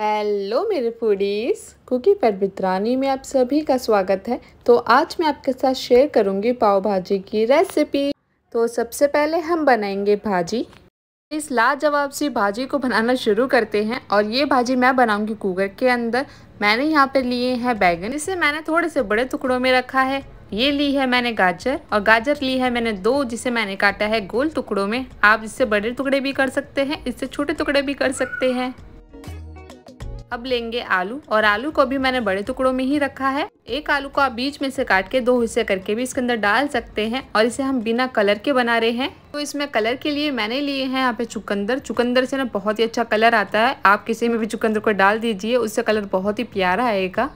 hello मेरे foodies cookie पर बित्रानी में आप सभी का स्वागत है तो आज मैं आपके साथ शेयर करूंगी पाव भाजी की रेसिपी तो सबसे पहले हम बनाएंगे भाजी इस लाजवाब सी भाजी को बनाना शुरू करते हैं और ये भाजी मैं बनाऊंगी कुकर के अंदर मैंने यहाँ पे लिए हैं बैगन इसे मैंने थोड़े से बड़े टुकड़ों में रखा है ये ली है मैंने गाजर और गाजर ली है मैंने दो जिसे मैंने काटा है गोल टुकड़ों में आप इससे बड़े टुकड़े भी कर सकते हैं इससे छोटे टुकड़े भी कर सकते हैं अब लेंगे आलू और आलू को भी मैंने बड़े टुकड़ों में ही रखा है एक आलू को आप बीच में से काट के दो हिस्से करके भी इसके अंदर डाल सकते हैं और इसे हम बिना कलर के बना रहे हैं तो इसमें कलर के लिए मैंने लिए हैं यहाँ पे चुकंदर चुकंदर से ना बहुत ही अच्छा कलर आता है आप किसी में भी चुकंदर को डाल दीजिए उससे कलर बहुत ही प्यारा आएगा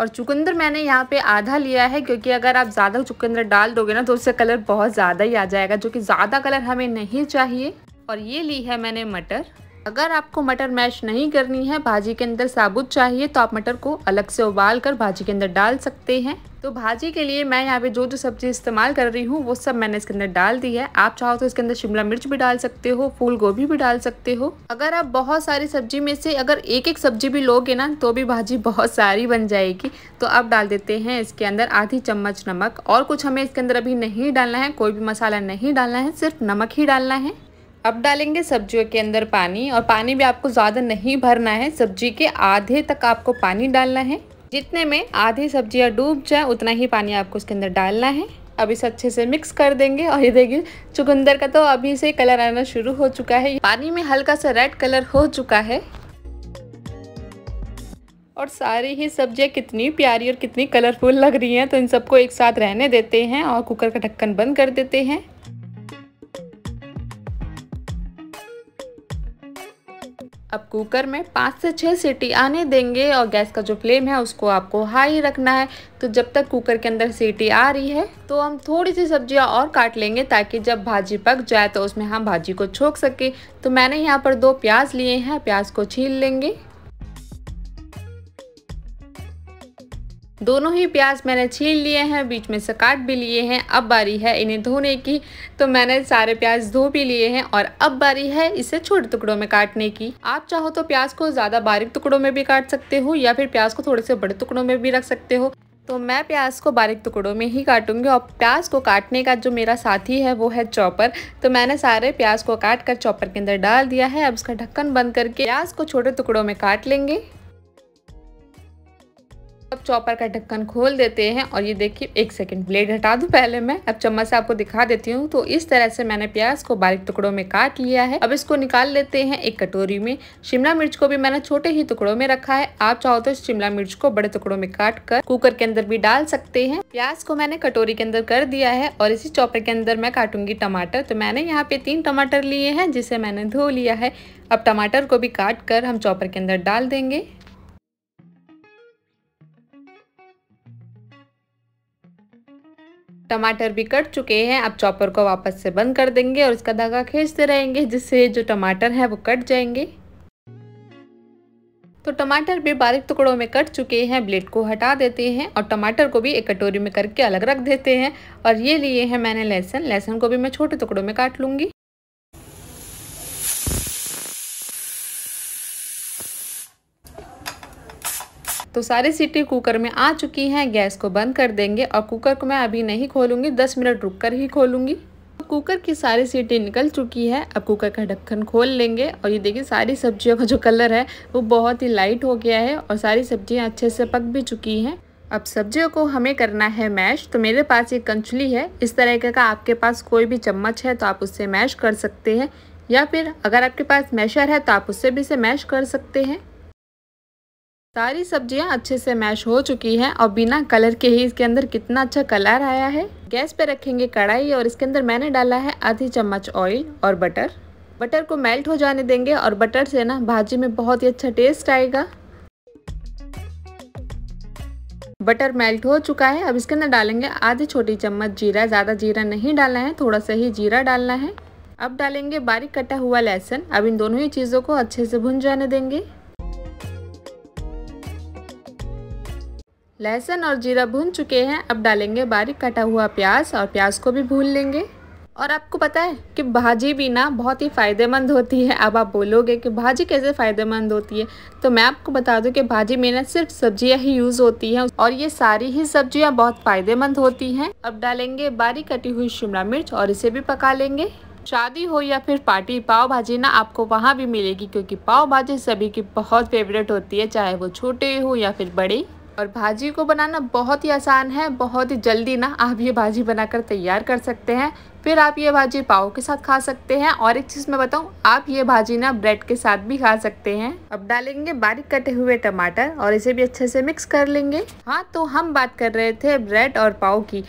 और चुकंदर मैंने यहाँ पे आधा लिया है क्योंकि अगर आप ज़्यादा चुकंदर डाल दोगे ना तो उससे कलर बहुत ज़्यादा ही आ जाएगा जो कि ज़्यादा कलर हमें नहीं चाहिए और ये ली है मैंने मटर अगर आपको मटर मैश नहीं करनी है भाजी के अंदर साबुत चाहिए तो आप मटर को अलग से उबाल कर भाजी के अंदर डाल सकते हैं तो भाजी के लिए मैं यहाँ पे जो जो सब्जी इस्तेमाल कर रही हूँ वो सब मैंने इसके अंदर डाल दी है आप चाहो तो इसके अंदर शिमला मिर्च भी डाल सकते हो फूल गोभी भी डाल सकते हो अगर आप बहुत सारी सब्जी में से अगर एक एक सब्जी भी लोगे ना तो भी भाजी बहुत सारी बन जाएगी तो आप डाल देते हैं इसके अंदर आधी चम्मच नमक और कुछ हमें इसके अंदर अभी नहीं डालना है कोई भी मसाला नहीं डालना है सिर्फ नमक ही डालना है अब डालेंगे सब्जियों के अंदर पानी और पानी भी आपको ज़्यादा नहीं भरना है सब्जी के आधे तक आपको पानी डालना है जितने में आधी सब्जियाँ डूब जाए उतना ही पानी आपको उसके अंदर डालना है अब इसे अच्छे से मिक्स कर देंगे और ये देखिए चुकंदर का तो अभी से कलर आना शुरू हो चुका है पानी में हल्का सा रेड कलर हो चुका है और सारी ही सब्जियां कितनी प्यारी और कितनी कलरफुल लग रही हैं तो इन सबको एक साथ रहने देते हैं और कुकर का ढक्कन बंद कर देते हैं अब कुकर में पाँच से छः सीटी आने देंगे और गैस का जो फ्लेम है उसको आपको हाई रखना है तो जब तक कुकर के अंदर सीटी आ रही है तो हम थोड़ी सी सब्जियां और काट लेंगे ताकि जब भाजी पक जाए तो उसमें हम भाजी को छोक सके तो मैंने यहाँ पर दो प्याज लिए हैं प्याज को छील लेंगे दोनों ही प्याज मैंने छील लिए हैं बीच में से काट भी लिए हैं अब बारी है इन्हें धोने की तो मैंने सारे प्याज धो भी लिए हैं और अब बारी है इसे छोटे टुकड़ों में काटने की आप चाहो तो प्याज को ज़्यादा बारीक टुकड़ों में भी काट सकते हो या फिर प्याज को थोड़े से बड़े टुकड़ों में भी रख सकते हो तो मैं प्याज को बारीक टुकड़ों में ही काटूंगी और प्याज को काटने का जो मेरा साथी है वो है चॉपर तो मैंने सारे प्याज को काट कर चॉपर के अंदर डाल दिया है अब उसका ढक्कन बंद करके प्याज को छोटे टुकड़ों में काट लेंगे चॉपर का ढक्कन खोल देते हैं और ये देखिए एक सेकंड ब्लेड हटा दू पहले मैं अब चम्मच से आपको दिखा देती हूँ तो इस तरह से मैंने प्याज को बारीक टुकड़ों में काट लिया है अब इसको निकाल लेते हैं एक कटोरी में शिमला मिर्च को भी मैंने छोटे ही टुकड़ों में रखा है आप चाहो तो शिमला मिर्च को बड़े टुकड़ों में काट कर कुकर के अंदर भी डाल सकते हैं प्याज को मैंने कटोरी के अंदर कर दिया है और इसी चॉपर के अंदर मैं काटूंगी टमाटर तो मैंने यहाँ पे तीन टमाटर लिए हैं जिसे मैंने धो लिया है अब टमाटर को भी काट कर हम चॉपर के अंदर डाल देंगे टमाटर भी कट चुके हैं अब चॉपर को वापस से बंद कर देंगे और इसका धागा खींचते रहेंगे जिससे जो टमाटर है वो कट जाएंगे तो टमाटर भी बारीक टुकड़ों में कट चुके हैं ब्लेड को हटा देते हैं और टमाटर को भी एक कटोरी में करके अलग रख देते हैं और ये लिए हैं मैंने लहसुन लहसुन को भी मैं छोटे टुकड़ों में काट लूँगी तो सारी सीटी कुकर में आ चुकी हैं गैस को बंद कर देंगे और कुकर को मैं अभी नहीं खोलूँगी दस मिनट रुक कर ही खोलूँगी कुकर की सारी सीटी निकल चुकी है अब कुकर का ढक्कन खोल लेंगे और ये देखिए सारी सब्जियों का जो कलर है वो बहुत ही लाइट हो गया है और सारी सब्जियाँ अच्छे से पक भी चुकी हैं अब सब्जियों को हमें करना है मैश तो मेरे पास एक कंचली है इस तरह का आपके पास कोई भी चम्मच है तो आप उससे मैश कर सकते हैं या फिर अगर आपके पास मैशर है तो आप उससे भी इसे मैश कर सकते हैं सारी सब्जियां अच्छे से मैश हो चुकी हैं और बिना कलर के ही इसके अंदर कितना अच्छा कलर आया है गैस पे रखेंगे कढ़ाई और इसके अंदर मैंने डाला है आधी चम्मच ऑयल और बटर बटर को मेल्ट हो जाने देंगे और बटर से ना भाजी में बहुत ही अच्छा टेस्ट आएगा बटर मेल्ट हो चुका है अब इसके अंदर डालेंगे आधी छोटी चम्मच जीरा ज़्यादा जीरा नहीं डालना है थोड़ा सा ही जीरा डालना है अब डालेंगे बारीक कटा हुआ लहसुन अब इन दोनों ही चीज़ों को अच्छे से भुन जाने देंगे लहसुन और जीरा भून चुके हैं अब डालेंगे बारीक कटा हुआ प्याज और प्याज को भी भून लेंगे और आपको पता है कि भाजी भी ना बहुत ही फ़ायदेमंद होती है अब आप बोलोगे कि भाजी कैसे फ़ायदेमंद होती है तो मैं आपको बता दूं कि भाजी में ना सिर्फ सब्जियां ही यूज़ होती हैं और ये सारी ही सब्जियां बहुत फ़ायदेमंद होती हैं अब डालेंगे बारीक कटी हुई शिमला मिर्च और इसे भी पका लेंगे शादी हो या फिर पार्टी पाव भाजी ना आपको वहाँ भी मिलेगी क्योंकि पाव भाजी सभी की बहुत फेवरेट होती है चाहे वो छोटे हो या फिर बड़े और भाजी को बनाना बहुत ही आसान है बहुत ही जल्दी ना आप ये भाजी बनाकर तैयार कर सकते हैं फिर आप ये भाजी पाव के साथ खा सकते हैं और एक चीज़ मैं बताऊं आप ये भाजी ना ब्रेड के साथ भी खा सकते हैं अब डालेंगे बारीक कटे हुए टमाटर और इसे भी अच्छे से मिक्स कर लेंगे हाँ तो हम बात कर रहे थे ब्रेड और पाव की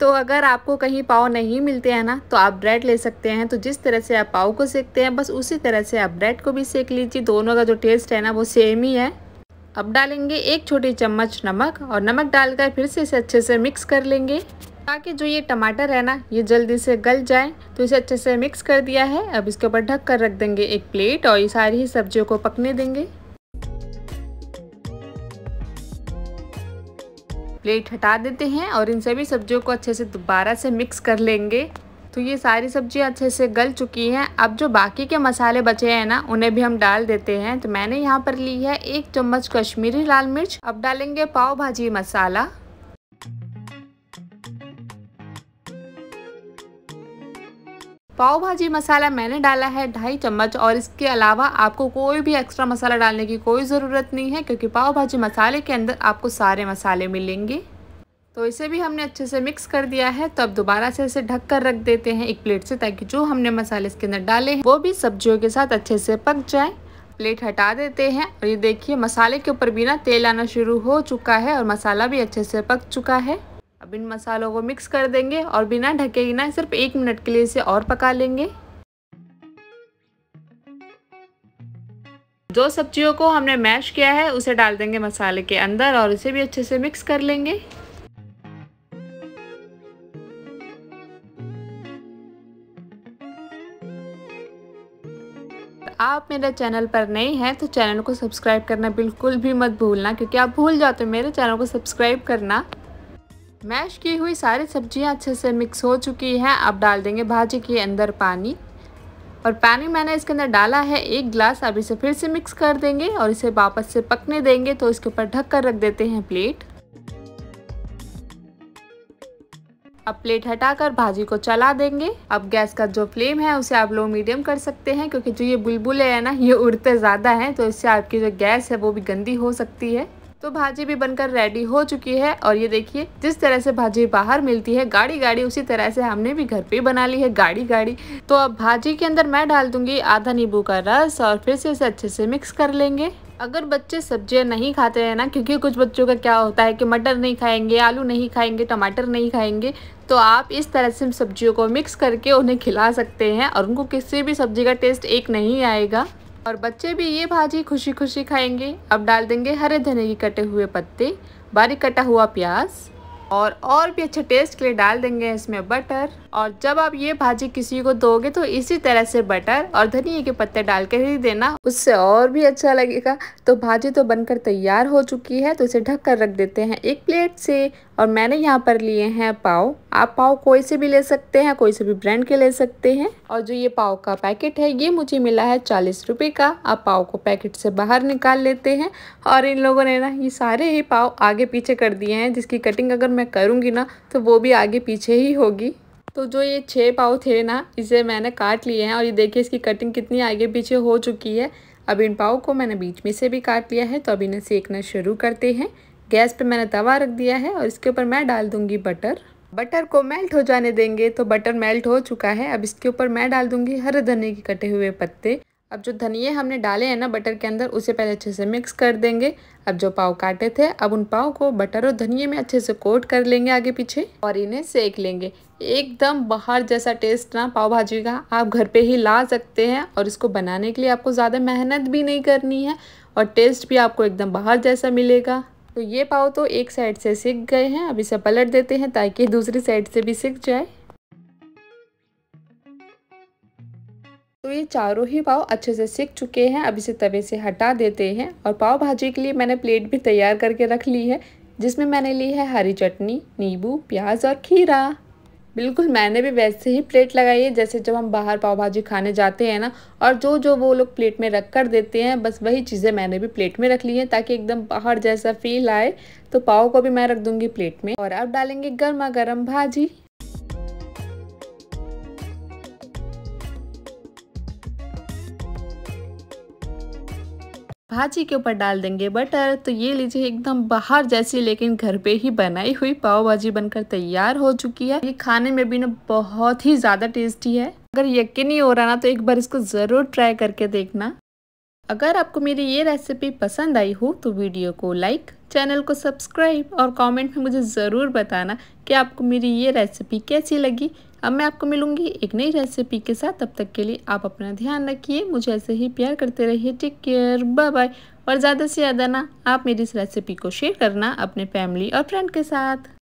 तो अगर आपको कहीं पाव नहीं मिलते हैं ना तो आप ब्रेड ले सकते हैं तो जिस तरह से आप पाव को सेकते हैं बस उसी तरह से आप ब्रेड को भी सेक लीजिए दोनों का जो टेस्ट है ना वो सेम ही है अब डालेंगे एक छोटी चम्मच नमक और नमक डालकर फिर से इसे अच्छे से मिक्स कर लेंगे ताकि जो ये टमाटर है ना ये जल्दी से गल जाए तो इसे अच्छे से मिक्स कर दिया है अब इसके ऊपर ढक कर रख देंगे एक प्लेट और ये सारी ही सब्जियों को पकने देंगे प्लेट हटा देते हैं और इन सभी सब्जियों को अच्छे से दोबारा से मिक्स कर लेंगे तो ये सारी सब्ज़ियाँ अच्छे से गल चुकी हैं अब जो बाकी के मसाले बचे हैं ना उन्हें भी हम डाल देते हैं तो मैंने यहाँ पर ली है एक चम्मच कश्मीरी लाल मिर्च अब डालेंगे पाव भाजी मसाला पाव भाजी मसाला मैंने डाला है ढाई चम्मच और इसके अलावा आपको कोई भी एक्स्ट्रा मसाला डालने की कोई ज़रूरत नहीं है क्योंकि पाव भाजी मसाले के अंदर आपको सारे मसाले मिलेंगे तो इसे भी हमने अच्छे से मिक्स कर दिया है तो अब दोबारा से इसे ढक कर रख देते हैं एक प्लेट से ताकि जो हमने मसाले इसके अंदर डाले हैं वो भी सब्जियों के साथ अच्छे से पक जाए प्लेट हटा देते हैं और ये देखिए मसाले के ऊपर भी ना तेल आना शुरू हो चुका है और मसाला भी अच्छे से पक चुका है अब इन मसालों को मिक्स कर देंगे और बिना ढके ही ना सिर्फ एक मिनट के लिए इसे और पका लेंगे जो सब्जियों को हमने मैश किया है उसे डाल देंगे मसाले के अंदर और इसे भी अच्छे से मिक्स कर लेंगे आप मेरे चैनल पर नए हैं तो चैनल को सब्सक्राइब करना बिल्कुल भी मत भूलना क्योंकि आप भूल जाते हो मेरे चैनल को सब्सक्राइब करना मैश की हुई सारी सब्जियां अच्छे से मिक्स हो चुकी हैं अब डाल देंगे भाजी के अंदर पानी और पानी मैंने इसके अंदर डाला है एक गिलास अब इसे फिर से मिक्स कर देंगे और इसे वापस से पकने देंगे तो इसके ऊपर ढक कर रख देते हैं प्लेट अब प्लेट हटाकर भाजी को चला देंगे अब गैस का जो फ्लेम है उसे आप लो मीडियम कर सकते हैं क्योंकि जो ये बुलबुले है ना ये उड़ते ज़्यादा हैं तो इससे आपकी जो गैस है वो भी गंदी हो सकती है तो भाजी भी बनकर रेडी हो चुकी है और ये देखिए जिस तरह से भाजी बाहर मिलती है गाड़ी गाड़ी उसी तरह से हमने भी घर पे बना ली है गाड़ी गाड़ी तो अब भाजी के अंदर मैं डाल दूंगी आधा नींबू का रस और फिर से इसे अच्छे से मिक्स कर लेंगे अगर बच्चे सब्जियां नहीं खाते हैं ना क्योंकि कुछ बच्चों का क्या होता है कि मटर नहीं खाएंगे आलू नहीं खाएंगे टमाटर नहीं खाएंगे तो आप इस तरह से सब्जियों को मिक्स करके उन्हें खिला सकते हैं और उनको किसी भी सब्जी का टेस्ट एक नहीं आएगा और बच्चे भी ये भाजी खुशी खुशी खाएंगे अब डाल देंगे हरे धने के कटे हुए पत्ते बारीक कटा हुआ प्याज और और भी अच्छे टेस्ट के लिए डाल देंगे इसमें बटर और जब आप ये भाजी किसी को दोगे तो इसी तरह से बटर और धनिया के पत्ते डाल के ही देना उससे और भी अच्छा लगेगा तो भाजी तो बनकर तैयार हो चुकी है तो इसे ढक कर रख देते हैं एक प्लेट से और मैंने यहाँ पर लिए हैं पाव आप पाव कोई से भी ले सकते हैं कोई से भी ब्रांड के ले सकते हैं और जो ये पाव का पैकेट है ये मुझे मिला है चालीस रुपये का आप पाव को पैकेट से बाहर निकाल लेते हैं और इन लोगों ने ना ये सारे ही पाव आगे पीछे कर दिए हैं जिसकी कटिंग अगर मैं करूँगी ना तो वो भी आगे पीछे ही होगी तो जो ये छः पाव थे ना इसे मैंने काट लिए हैं और ये देखिए इसकी कटिंग कितनी आगे पीछे हो चुकी है अब इन पाव को मैंने बीच में से भी काट लिया है तो अब इन्हें सेकना शुरू करते हैं गैस पे मैंने तवा रख दिया है और इसके ऊपर मैं डाल दूंगी बटर बटर को मेल्ट हो जाने देंगे तो बटर मेल्ट हो चुका है अब इसके ऊपर मैं डाल दूंगी हरे धनिए के कटे हुए पत्ते अब जो धनिए हमने डाले हैं ना बटर के अंदर उसे पहले अच्छे से मिक्स कर देंगे अब जो पाव काटे थे अब उन पाव को बटर और धनिए में अच्छे से कोट कर लेंगे आगे पीछे और इन्हें सेक लेंगे एकदम बाहर जैसा टेस्ट ना पाव भाजी का आप घर पे ही ला सकते हैं और इसको बनाने के लिए आपको ज़्यादा मेहनत भी नहीं करनी है और टेस्ट भी आपको एकदम बाहर जैसा मिलेगा तो ये पाव तो एक साइड से सिक गए हैं अब इसे पलट देते हैं ताकि दूसरी साइड से भी सिक जाए तो ये चारों ही पाव अच्छे से सिक चुके हैं अब इसे तवे से हटा देते हैं और पाव भाजी के लिए मैंने प्लेट भी तैयार करके रख ली है जिसमें मैंने ली है हरी चटनी नींबू प्याज और खीरा बिल्कुल मैंने भी वैसे ही प्लेट लगाई है जैसे जब हम बाहर पाव भाजी खाने जाते हैं ना और जो जो वो लोग प्लेट में रख कर देते हैं बस वही चीज़ें मैंने भी प्लेट में रख ली हैं ताकि एकदम बाहर जैसा फील आए तो पाव को भी मैं रख दूंगी प्लेट में और अब डालेंगे गर्मा गर्म भाजी भाजी के ऊपर डाल देंगे बटर तो ये लीजिए एकदम बाहर जैसी लेकिन घर पे ही बनाई हुई पाव भाजी बनकर तैयार हो चुकी है ये खाने में भी ना बहुत ही ज़्यादा टेस्टी है अगर यकीन नहीं हो रहा ना तो एक बार इसको ज़रूर ट्राई करके देखना अगर आपको मेरी ये रेसिपी पसंद आई हो तो वीडियो को लाइक चैनल को सब्सक्राइब और कमेंट में मुझे ज़रूर बताना कि आपको मेरी ये रेसिपी कैसी लगी अब मैं आपको मिलूंगी एक नई रेसिपी के साथ तब तक के लिए आप अपना ध्यान रखिए मुझे ऐसे ही प्यार करते रहिए टेक केयर बाय बाय और ज़्यादा से ज़्यादा ना आप मेरी इस रेसिपी को शेयर करना अपने फैमिली और फ्रेंड के साथ